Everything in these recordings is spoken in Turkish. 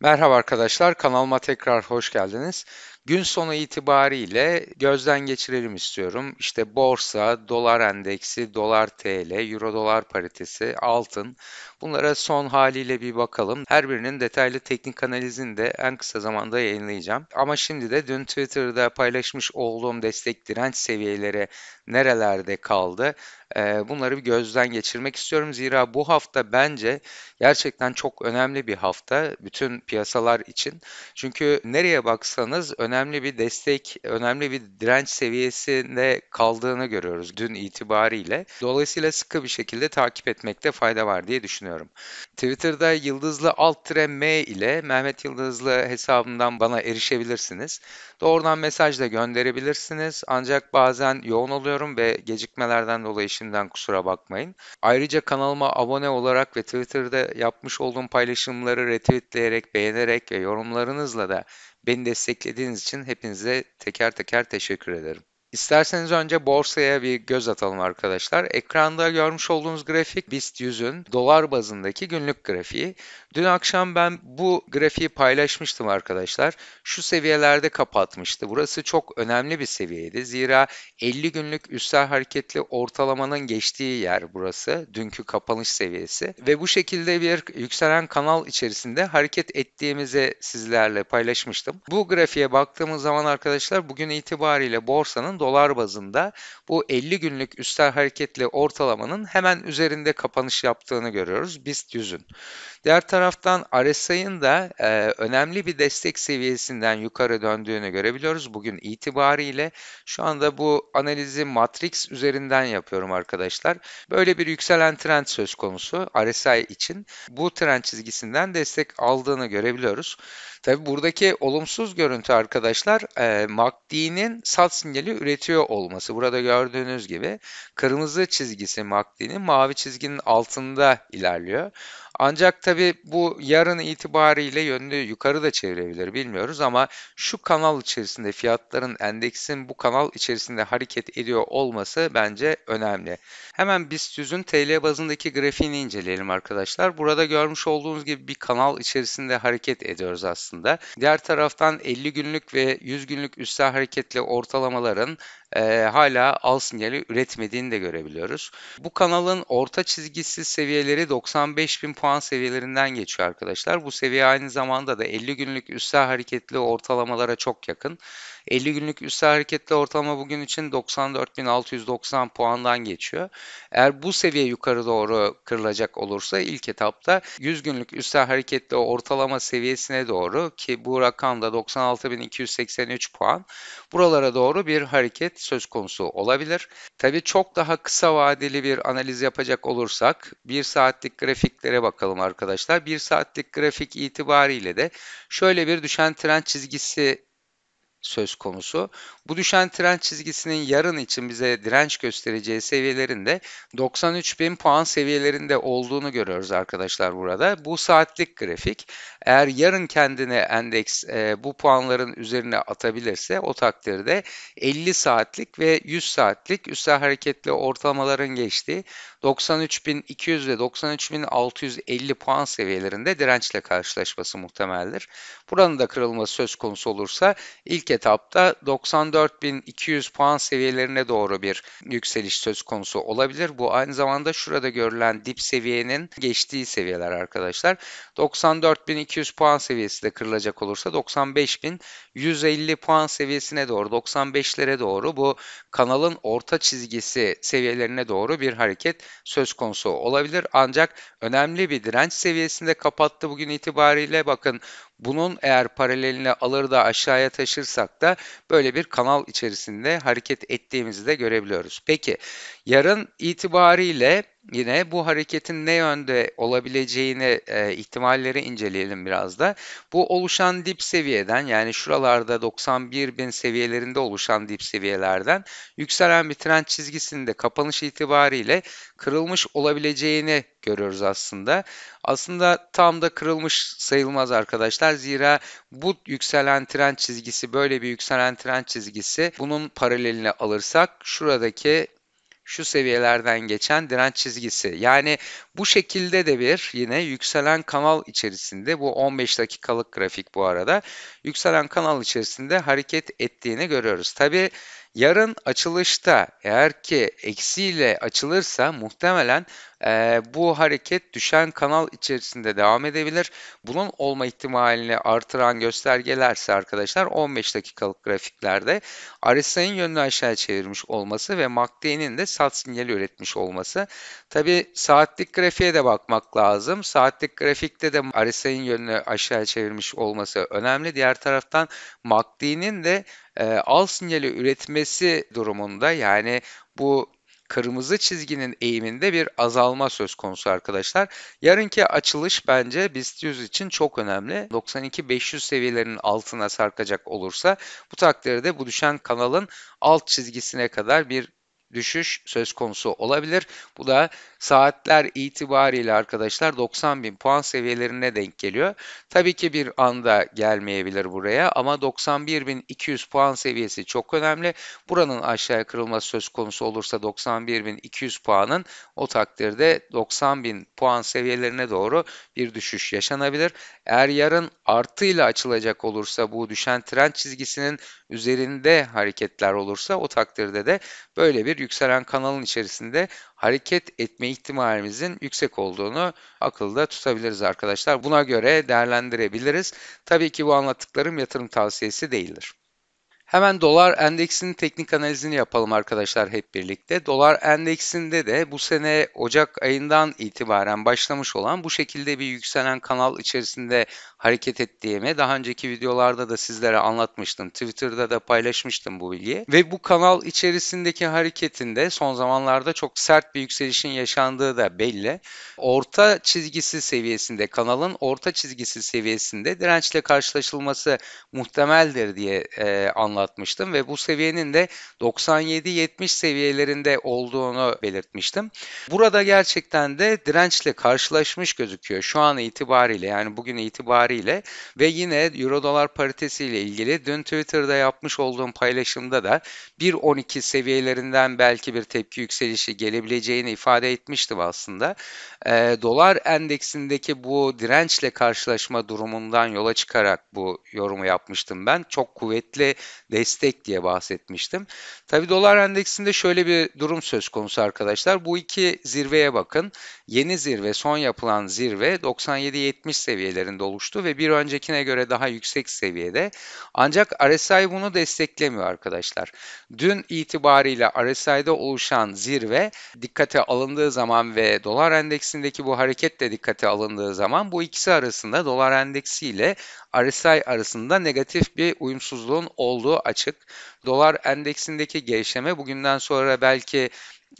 Merhaba arkadaşlar, kanalıma tekrar hoş geldiniz. Gün sonu itibariyle gözden geçirelim istiyorum. İşte borsa, dolar endeksi, dolar TL, euro dolar paritesi, altın. Bunlara son haliyle bir bakalım. Her birinin detaylı teknik analizini de en kısa zamanda yayınlayacağım. Ama şimdi de dün Twitter'da paylaşmış olduğum destek direnç seviyeleri nerelerde kaldı? Ee, bunları bir gözden geçirmek istiyorum. Zira bu hafta bence gerçekten çok önemli bir hafta bütün piyasalar için. Çünkü nereye baksanız önemli önemli bir destek, önemli bir direnç seviyesinde kaldığını görüyoruz dün itibariyle. Dolayısıyla sıkı bir şekilde takip etmekte fayda var diye düşünüyorum. Twitter'da yıldızlı alt tire M ile Mehmet Yıldızlı hesabından bana erişebilirsiniz. Doğrudan mesaj da gönderebilirsiniz. Ancak bazen yoğun oluyorum ve gecikmelerden dolayı şimdiden kusura bakmayın. Ayrıca kanalıma abone olarak ve Twitter'da yapmış olduğum paylaşımları retweetleyerek, beğenerek ve yorumlarınızla da Beni desteklediğiniz için hepinize teker teker teşekkür ederim. İsterseniz önce borsaya bir göz atalım arkadaşlar. Ekranda görmüş olduğunuz grafik BIST 100'ün dolar bazındaki günlük grafiği. Dün akşam ben bu grafiği paylaşmıştım arkadaşlar. Şu seviyelerde kapatmıştı. Burası çok önemli bir seviyeydi. Zira 50 günlük üstel hareketli ortalamanın geçtiği yer burası. Dünkü kapanış seviyesi. Ve bu şekilde bir yükselen kanal içerisinde hareket ettiğimizi sizlerle paylaşmıştım. Bu grafiğe baktığımız zaman arkadaşlar bugün itibariyle borsanın dolar bazında bu 50 günlük üstel hareketli ortalamanın hemen üzerinde kapanış yaptığını görüyoruz BIST 100'ün. Diğer taraftan RSI'ın da e, önemli bir destek seviyesinden yukarı döndüğünü görebiliyoruz bugün itibariyle. Şu anda bu analizi Matrix üzerinden yapıyorum arkadaşlar. Böyle bir yükselen trend söz konusu RSI için. Bu trend çizgisinden destek aldığını görebiliyoruz. Tabi buradaki olumsuz görüntü arkadaşlar e, MACD'nin sat sinyali üretiyor olması. Burada gördüğünüz gibi kırmızı çizgisi MACD'nin mavi çizginin altında ilerliyor. Ancak tabii bu yarın itibariyle yönünü yukarı da çevirebilir bilmiyoruz ama şu kanal içerisinde fiyatların endeksin bu kanal içerisinde hareket ediyor olması bence önemli. Hemen BIST 100'ün TL bazındaki grafiğini inceleyelim arkadaşlar. Burada görmüş olduğunuz gibi bir kanal içerisinde hareket ediyoruz aslında. Diğer taraftan 50 günlük ve 100 günlük üstel hareketli ortalamaların e, hala al sinyali üretmediğini de görebiliyoruz. Bu kanalın orta çizgisi seviyeleri 95 bin puan seviyelerinden geçiyor arkadaşlar. Bu seviye aynı zamanda da 50 günlük üstel hareketli ortalamalara çok yakın. 50 günlük üstel hareketli ortalama bugün için 94.690 puandan geçiyor. Eğer bu seviye yukarı doğru kırılacak olursa ilk etapta 100 günlük üstel hareketli ortalama seviyesine doğru ki bu rakam da 96.283 puan. Buralara doğru bir hareket söz konusu olabilir. Tabii çok daha kısa vadeli bir analiz yapacak olursak 1 saatlik grafiklere bakalım arkadaşlar. 1 saatlik grafik itibariyle de şöyle bir düşen trend çizgisi söz konusu. Bu düşen trend çizgisinin yarın için bize direnç göstereceği seviyelerin de 93.000 puan seviyelerinde olduğunu görüyoruz arkadaşlar burada. Bu saatlik grafik. Eğer yarın kendini endeks e, bu puanların üzerine atabilirse o takdirde 50 saatlik ve 100 saatlik üstel hareketli ortalamaların geçtiği 93.200 ve 93.650 puan seviyelerinde dirençle karşılaşması muhtemeldir. Buranın da kırılması söz konusu olursa ilk etapta 94.200 puan seviyelerine doğru bir yükseliş söz konusu olabilir. Bu aynı zamanda şurada görülen dip seviyenin geçtiği seviyeler arkadaşlar. 94.200 puan seviyesi de kırılacak olursa 95.150 puan seviyesine doğru 95'lere doğru bu kanalın orta çizgisi seviyelerine doğru bir hareket söz konusu olabilir. Ancak önemli bir direnç seviyesinde kapattı bugün itibariyle. Bakın bunun eğer paraleline alır da aşağıya taşırsak da böyle bir kanal içerisinde hareket ettiğimizi de görebiliyoruz. Peki yarın itibariyle yine bu hareketin ne yönde olabileceğini e, ihtimalleri inceleyelim biraz da. Bu oluşan dip seviyeden yani şuralarda 91 bin seviyelerinde oluşan dip seviyelerden yükselen bir trend çizgisinde kapanış itibariyle kırılmış olabileceğini görüyoruz aslında. Aslında tam da kırılmış sayılmaz arkadaşlar. Zira bu yükselen trend çizgisi böyle bir yükselen trend çizgisi bunun paralelini alırsak şuradaki şu seviyelerden geçen direnç çizgisi. Yani bu şekilde de bir yine yükselen kanal içerisinde bu 15 dakikalık grafik bu arada yükselen kanal içerisinde hareket ettiğini görüyoruz. Tabi Yarın açılışta eğer ki eksiyle açılırsa muhtemelen e, bu hareket düşen kanal içerisinde devam edebilir. Bunun olma ihtimalini artıran göstergelerse arkadaşlar 15 dakikalık grafiklerde RSI'nin yönünü aşağı çevirmiş olması ve MACD'nin de sat sinyali üretmiş olması. Tabi saatlik grafiğe de bakmak lazım. Saatlik grafikte de RSI'nin yönünü aşağı çevirmiş olması önemli. Diğer taraftan MACD'nin de e, al sinyali üretmesi durumunda yani bu kırmızı çizginin eğiminde bir azalma söz konusu arkadaşlar. Yarınki açılış bence BIST 100 için çok önemli. 92-500 seviyelerinin altına sarkacak olursa bu takdirde bu düşen kanalın alt çizgisine kadar bir düşüş söz konusu olabilir. Bu da saatler itibariyle arkadaşlar 90 bin puan seviyelerine denk geliyor. Tabii ki bir anda gelmeyebilir buraya ama 91 bin 200 puan seviyesi çok önemli. Buranın aşağıya kırılması söz konusu olursa 91 bin 200 puanın o takdirde 90 bin puan seviyelerine doğru bir düşüş yaşanabilir. Eğer yarın artıyla açılacak olursa bu düşen trend çizgisinin üzerinde hareketler olursa o takdirde de böyle bir bir yükselen kanalın içerisinde hareket etme ihtimalimizin yüksek olduğunu akılda tutabiliriz arkadaşlar. Buna göre değerlendirebiliriz. Tabii ki bu anlattıklarım yatırım tavsiyesi değildir. Hemen dolar endeksinin teknik analizini yapalım arkadaşlar hep birlikte. Dolar endeksinde de bu sene Ocak ayından itibaren başlamış olan bu şekilde bir yükselen kanal içerisinde hareket ettiğimi daha önceki videolarda da sizlere anlatmıştım. Twitter'da da paylaşmıştım bu bilgiyi. Ve bu kanal içerisindeki hareketinde son zamanlarda çok sert bir yükselişin yaşandığı da belli. Orta çizgisi seviyesinde kanalın orta çizgisi seviyesinde dirençle karşılaşılması muhtemeldir diye e, anlatmıştım ve bu seviyenin de 97-70 seviyelerinde olduğunu belirtmiştim. Burada gerçekten de dirençle karşılaşmış gözüküyor şu an itibariyle yani bugün itibariyle ve yine Euro dolar paritesi ile ilgili dün Twitter'da yapmış olduğum paylaşımda da 1.12 seviyelerinden belki bir tepki yükselişi gelebileceğini ifade etmiştim aslında. E, dolar endeksindeki bu dirençle karşılaşma durumundan yola çıkarak bu yorumu yapmıştım ben. Çok kuvvetli destek diye bahsetmiştim. Tabi dolar endeksinde şöyle bir durum söz konusu arkadaşlar. Bu iki zirveye bakın. Yeni zirve, son yapılan zirve 97-70 seviyelerinde oluştu ve bir öncekine göre daha yüksek seviyede. Ancak RSI bunu desteklemiyor arkadaşlar. Dün itibariyle RSI'de oluşan zirve dikkate alındığı zaman ve dolar endeksindeki bu hareket de dikkate alındığı zaman bu ikisi arasında dolar endeksi ile RSI arasında negatif bir uyumsuzluğun olduğu açık. Dolar endeksindeki gevşeme bugünden sonra belki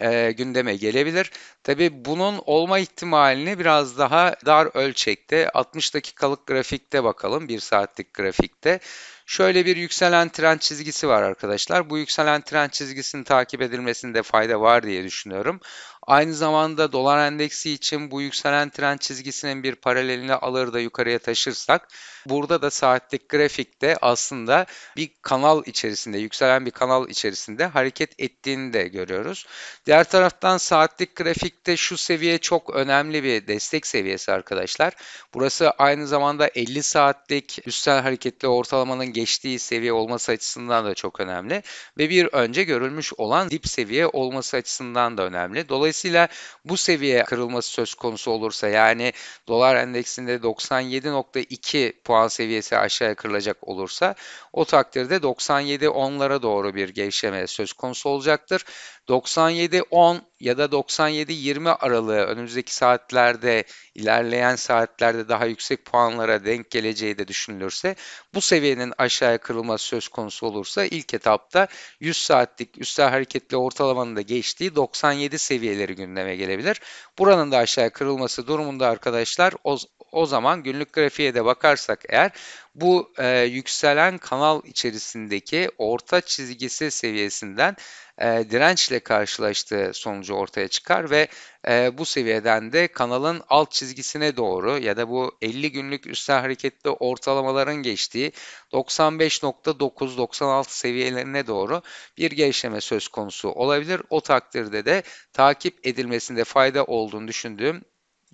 e, gündeme gelebilir. Tabi bunun olma ihtimalini biraz daha dar ölçekte 60 dakikalık grafikte bakalım 1 saatlik grafikte. Şöyle bir yükselen trend çizgisi var arkadaşlar. Bu yükselen trend çizgisinin takip edilmesinde fayda var diye düşünüyorum. Aynı zamanda dolar endeksi için bu yükselen trend çizgisinin bir paralelini alır da yukarıya taşırsak burada da saatlik grafikte aslında bir kanal içerisinde yükselen bir kanal içerisinde hareket ettiğini de görüyoruz. Diğer taraftan saatlik grafikte şu seviye çok önemli bir destek seviyesi arkadaşlar. Burası aynı zamanda 50 saatlik üstel hareketli ortalamanın geçtiği seviye olması açısından da çok önemli ve bir önce görülmüş olan dip seviye olması açısından da önemli. Dolayısıyla Dolayısıyla bu seviye kırılması söz konusu olursa yani dolar endeksinde 97.2 puan seviyesi aşağıya kırılacak olursa o takdirde 97 onlara doğru bir gevşeme söz konusu olacaktır. 97-10 ya da 97-20 aralığı önümüzdeki saatlerde ilerleyen saatlerde daha yüksek puanlara denk geleceği de düşünülürse bu seviyenin aşağıya kırılması söz konusu olursa ilk etapta 100 saatlik üstel hareketli ortalamanın da geçtiği 97 seviyeleri gündeme gelebilir. Buranın da aşağıya kırılması durumunda arkadaşlar o o zaman günlük grafiğe de bakarsak eğer bu e, yükselen kanal içerisindeki orta çizgisi seviyesinden e, dirençle karşılaştığı sonucu ortaya çıkar ve e, bu seviyeden de kanalın alt çizgisine doğru ya da bu 50 günlük üstel hareketli ortalamaların geçtiği 95.9-96 seviyelerine doğru bir gevşeme söz konusu olabilir. O takdirde de takip edilmesinde fayda olduğunu düşündüğüm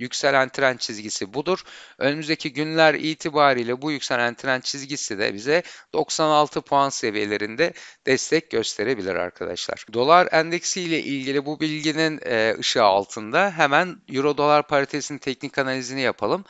Yükselen trend çizgisi budur. Önümüzdeki günler itibariyle bu yükselen trend çizgisi de bize 96 puan seviyelerinde destek gösterebilir arkadaşlar. Dolar endeksi ile ilgili bu bilginin e, ışığı altında hemen Euro dolar paritesinin teknik analizini yapalım.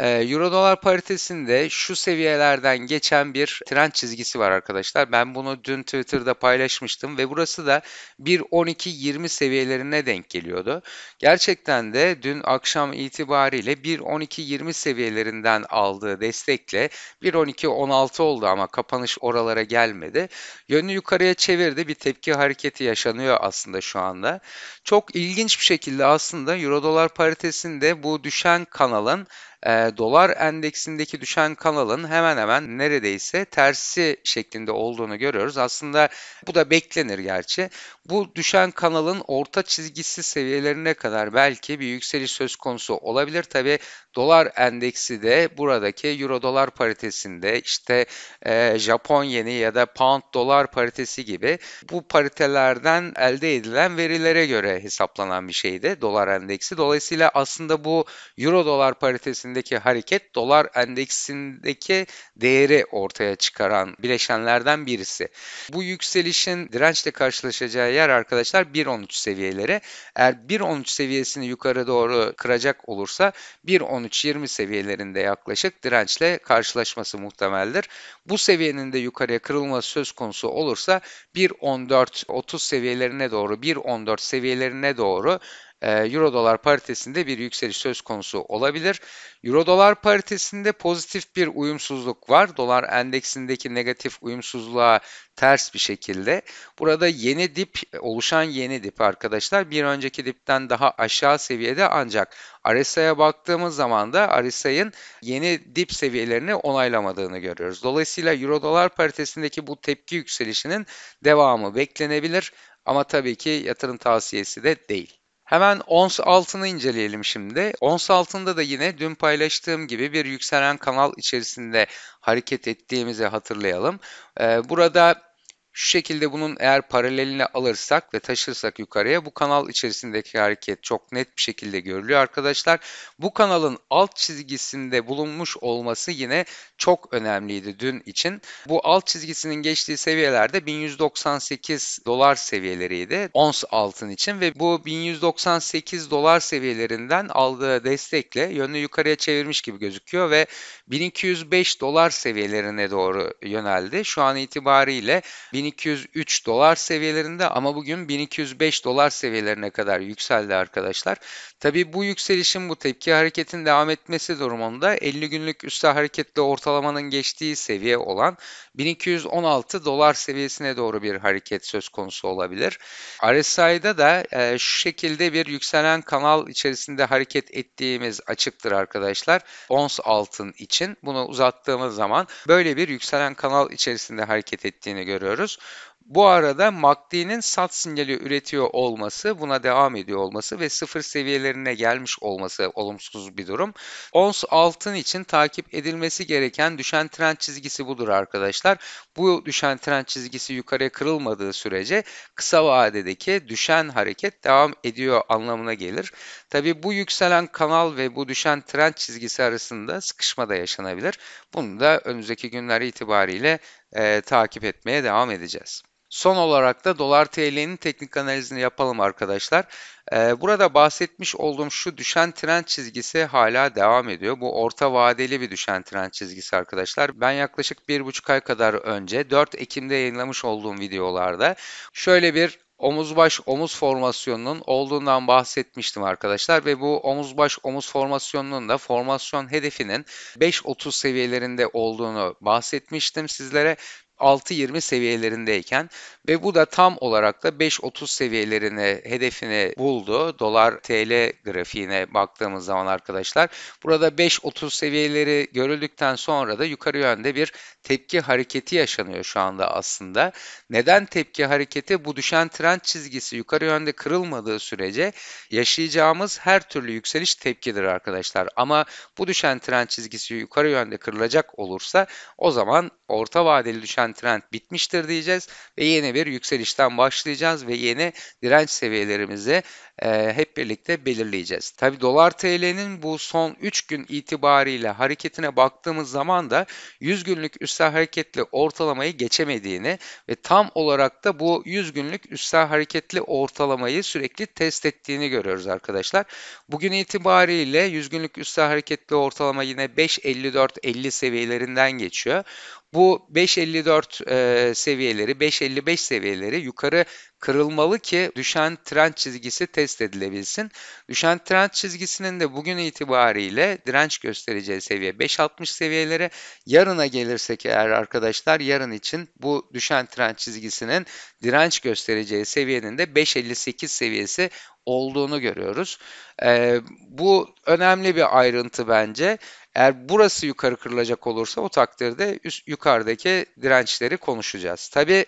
Ee, Euro dolar paritesinde şu seviyelerden geçen bir trend çizgisi var arkadaşlar. Ben bunu dün Twitter'da paylaşmıştım ve burası da 1.12.20 seviyelerine denk geliyordu. Gerçekten de dün akşam itibariyle 1.12.20 seviyelerinden aldığı destekle 1.12.16 oldu ama kapanış oralara gelmedi. Yönünü yukarıya çevirdi. Bir tepki hareketi yaşanıyor aslında şu anda. Çok ilginç bir şekilde aslında Euro dolar paritesinde bu düşen kanalın e, dolar endeksindeki düşen kanalın hemen hemen neredeyse tersi şeklinde olduğunu görüyoruz. Aslında bu da beklenir gerçi. Bu düşen kanalın orta çizgisi seviyelerine kadar belki bir yükseliş söz konusu olabilir. Tabi dolar endeksi de buradaki euro dolar paritesinde işte Japon yeni ya da pound dolar paritesi gibi bu paritelerden elde edilen verilere göre hesaplanan bir şeydi dolar endeksi. Dolayısıyla aslında bu euro dolar paritesindeki Buradaki hareket dolar endeksindeki değeri ortaya çıkaran bileşenlerden birisi. Bu yükselişin dirençle karşılaşacağı yer arkadaşlar 1.13 seviyeleri. Eğer 1.13 seviyesini yukarı doğru kıracak olursa 1.13-20 seviyelerinde yaklaşık dirençle karşılaşması muhtemeldir. Bu seviyenin de yukarıya kırılması söz konusu olursa 1.14-30 seviyelerine doğru 1.14 seviyelerine doğru e, Euro dolar paritesinde bir yükseliş söz konusu olabilir. Euro dolar paritesinde pozitif bir uyumsuzluk var. Dolar endeksindeki negatif uyumsuzluğa ters bir şekilde. Burada yeni dip oluşan yeni dip arkadaşlar bir önceki dipten daha aşağı seviyede ancak Aresa'ya baktığımız zaman da Aresa'nın yeni dip seviyelerini onaylamadığını görüyoruz. Dolayısıyla Euro dolar paritesindeki bu tepki yükselişinin devamı beklenebilir ama tabii ki yatırım tavsiyesi de değil. Hemen ons altını inceleyelim şimdi. Ons altında da yine dün paylaştığım gibi bir yükselen kanal içerisinde hareket ettiğimizi hatırlayalım. Ee, burada şu şekilde bunun eğer paralelini alırsak ve taşırsak yukarıya bu kanal içerisindeki hareket çok net bir şekilde görülüyor arkadaşlar. Bu kanalın alt çizgisinde bulunmuş olması yine çok önemliydi dün için. Bu alt çizgisinin geçtiği seviyelerde 1198 dolar seviyeleriydi ons altın için ve bu 1198 dolar seviyelerinden aldığı destekle yönünü yukarıya çevirmiş gibi gözüküyor ve 1205 dolar seviyelerine doğru yöneldi. Şu an itibariyle 1000 1203 dolar seviyelerinde ama bugün 1205 dolar seviyelerine kadar yükseldi arkadaşlar. Tabi bu yükselişin bu tepki hareketin devam etmesi durumunda 50 günlük üstel hareketli ortalamanın geçtiği seviye olan 1216 dolar seviyesine doğru bir hareket söz konusu olabilir. RSI'da da e, şu şekilde bir yükselen kanal içerisinde hareket ettiğimiz açıktır arkadaşlar. Ons altın için bunu uzattığımız zaman böyle bir yükselen kanal içerisinde hareket ettiğini görüyoruz. Bu arada MACD'nin sat sinyali üretiyor olması, buna devam ediyor olması ve sıfır seviyelerine gelmiş olması olumsuz bir durum. Ons altın için takip edilmesi gereken düşen trend çizgisi budur arkadaşlar. Bu düşen trend çizgisi yukarıya kırılmadığı sürece kısa vadedeki düşen hareket devam ediyor anlamına gelir. Tabi bu yükselen kanal ve bu düşen trend çizgisi arasında sıkışma da yaşanabilir. Bunu da önümüzdeki günler itibariyle e, takip etmeye devam edeceğiz. Son olarak da dolar TL'nin teknik analizini yapalım arkadaşlar. Ee, burada bahsetmiş olduğum şu düşen trend çizgisi hala devam ediyor. Bu orta vadeli bir düşen trend çizgisi arkadaşlar. Ben yaklaşık 1,5 ay kadar önce 4 Ekim'de yayınlamış olduğum videolarda şöyle bir omuz baş omuz formasyonunun olduğundan bahsetmiştim arkadaşlar ve bu omuz baş omuz formasyonunun da formasyon hedefinin 5.30 seviyelerinde olduğunu bahsetmiştim sizlere. 6.20 seviyelerindeyken ve bu da tam olarak da 5.30 seviyelerine hedefini buldu. Dolar TL grafiğine baktığımız zaman arkadaşlar burada 5.30 seviyeleri görüldükten sonra da yukarı yönde bir tepki hareketi yaşanıyor şu anda aslında. Neden tepki hareketi? Bu düşen trend çizgisi yukarı yönde kırılmadığı sürece yaşayacağımız her türlü yükseliş tepkidir arkadaşlar. Ama bu düşen trend çizgisi yukarı yönde kırılacak olursa o zaman orta vadeli düşen trend bitmiştir diyeceğiz ve yeni bir yükselişten başlayacağız ve yeni direnç seviyelerimizi e, hep birlikte belirleyeceğiz. Tabi dolar TL'nin bu son 3 gün itibariyle hareketine baktığımız zaman da 100 günlük üstel hareketli ortalamayı geçemediğini ve tam olarak da bu 100 günlük üstel hareketli ortalamayı sürekli test ettiğini görüyoruz arkadaşlar. Bugün itibariyle 100 günlük üstel hareketli ortalama yine 5.54-50 seviyelerinden geçiyor. Bu 5.54 e, seviyeleri, 5.55 seviyeleri yukarı kırılmalı ki düşen trend çizgisi test edilebilsin. Düşen trend çizgisinin de bugün itibariyle direnç göstereceği seviye 5.60 seviyeleri. Yarına gelirsek eğer arkadaşlar yarın için bu düşen trend çizgisinin direnç göstereceği seviyenin de 5.58 seviyesi olduğunu görüyoruz. E, bu önemli bir ayrıntı bence. Eğer burası yukarı kırılacak olursa o takdirde üst, yukarıdaki dirençleri konuşacağız. Tabi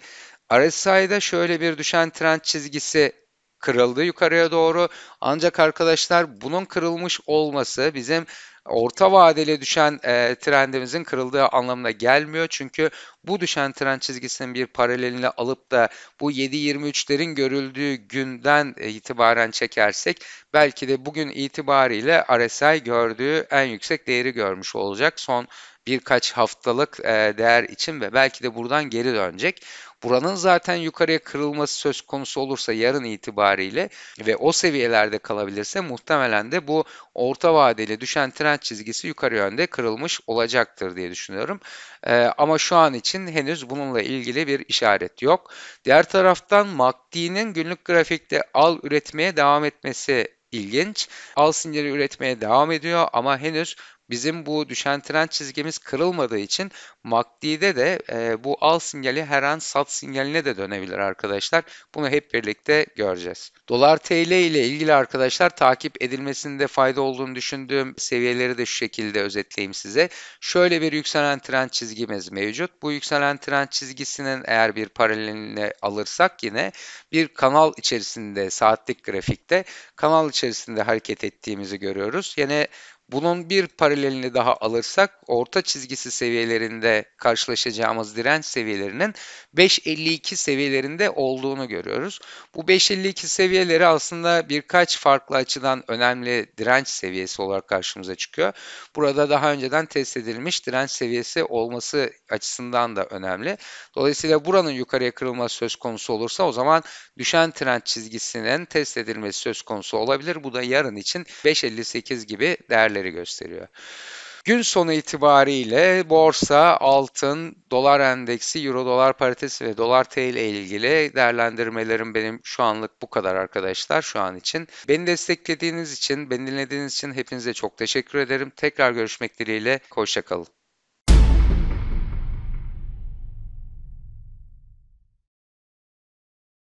RSI'da şöyle bir düşen trend çizgisi kırıldı yukarıya doğru. Ancak arkadaşlar bunun kırılmış olması bizim orta vadeli düşen e, trendimizin kırıldığı anlamına gelmiyor. Çünkü bu düşen trend çizgisinin bir paralelini alıp da bu 7.23'lerin görüldüğü günden e, itibaren çekersek belki de bugün itibariyle RSI gördüğü en yüksek değeri görmüş olacak. Son birkaç haftalık e, değer için ve belki de buradan geri dönecek. Buranın zaten yukarıya kırılması söz konusu olursa yarın itibariyle ve o seviyelerde kalabilirse muhtemelen de bu orta vadeli düşen trend çizgisi yukarı yönde kırılmış olacaktır diye düşünüyorum. Ee, ama şu an için henüz bununla ilgili bir işaret yok. Diğer taraftan MACD'nin günlük grafikte al üretmeye devam etmesi ilginç. Al sinyali üretmeye devam ediyor ama henüz bizim bu düşen trend çizgimiz kırılmadığı için MACD'de de e, bu al sinyali her an sat sinyaline de dönebilir arkadaşlar. Bunu hep birlikte göreceğiz. Dolar TL ile ilgili arkadaşlar takip edilmesinde fayda olduğunu düşündüğüm seviyeleri de şu şekilde özetleyeyim size. Şöyle bir yükselen trend çizgimiz mevcut. Bu yükselen trend çizgisinin eğer bir paralelini alırsak yine bir kanal içerisinde saatlik grafikte kanal içerisinde hareket ettiğimizi görüyoruz. Yine bunun bir paralelini daha alırsak orta çizgisi seviyelerinde karşılaşacağımız direnç seviyelerinin 5.52 seviyelerinde olduğunu görüyoruz. Bu 5.52 seviyeleri aslında birkaç farklı açıdan önemli direnç seviyesi olarak karşımıza çıkıyor. Burada daha önceden test edilmiş direnç seviyesi olması açısından da önemli. Dolayısıyla buranın yukarıya kırılması söz konusu olursa o zaman düşen trend çizgisinin test edilmesi söz konusu olabilir. Bu da yarın için 5.58 gibi değerli değerleri gösteriyor. Gün sonu itibariyle borsa, altın, dolar endeksi, euro dolar paritesi ve dolar TL ile ilgili değerlendirmelerim benim şu anlık bu kadar arkadaşlar şu an için. Beni desteklediğiniz için, beni dinlediğiniz için hepinize çok teşekkür ederim. Tekrar görüşmek dileğiyle, hoşçakalın.